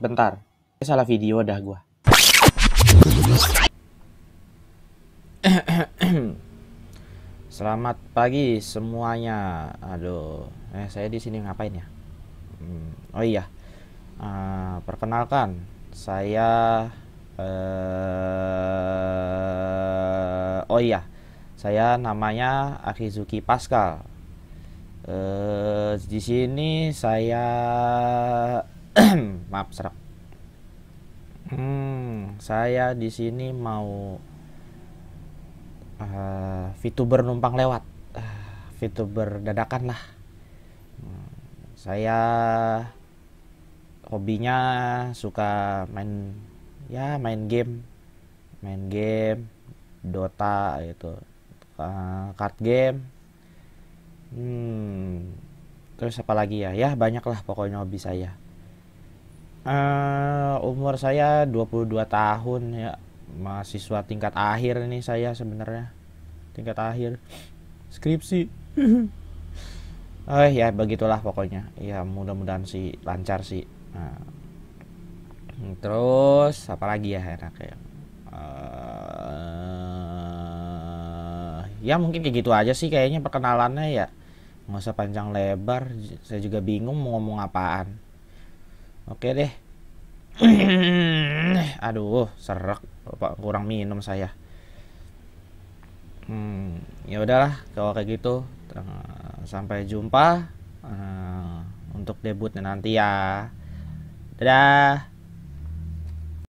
Bentar. Salah video dah gua. Selamat pagi semuanya. Aduh, eh saya di sini ngapain ya? Hmm, oh iya. Uh, perkenalkan, saya uh, oh iya. Saya namanya Akizuki Pascal. Uh, di sini saya abstrak. Hmm, saya di sini mau uh, VTuber numpang lewat. Uh, VTuber dadakan lah. Hmm, saya hobinya suka main ya main game. Main game Dota itu, Uh, eh, card game. Hmm, terus apa lagi ya? Ya banyak lah pokoknya hobi saya. Uh, umur saya 22 tahun ya. Mahasiswa tingkat akhir ini saya sebenarnya. Tingkat akhir. Skripsi. Oh ya begitulah pokoknya. Ya mudah-mudahan sih lancar sih. Nah. Terus apa lagi ya ya Uh, ya mungkin kayak gitu aja sih kayaknya perkenalannya ya. Nggak usah panjang lebar. Saya juga bingung mau ngomong apaan. Oke deh. Aduh, serak Pak kurang minum saya. Hmm, ya udahlah kalau kayak gitu sampai jumpa uh, untuk debutnya nanti ya. Dadah.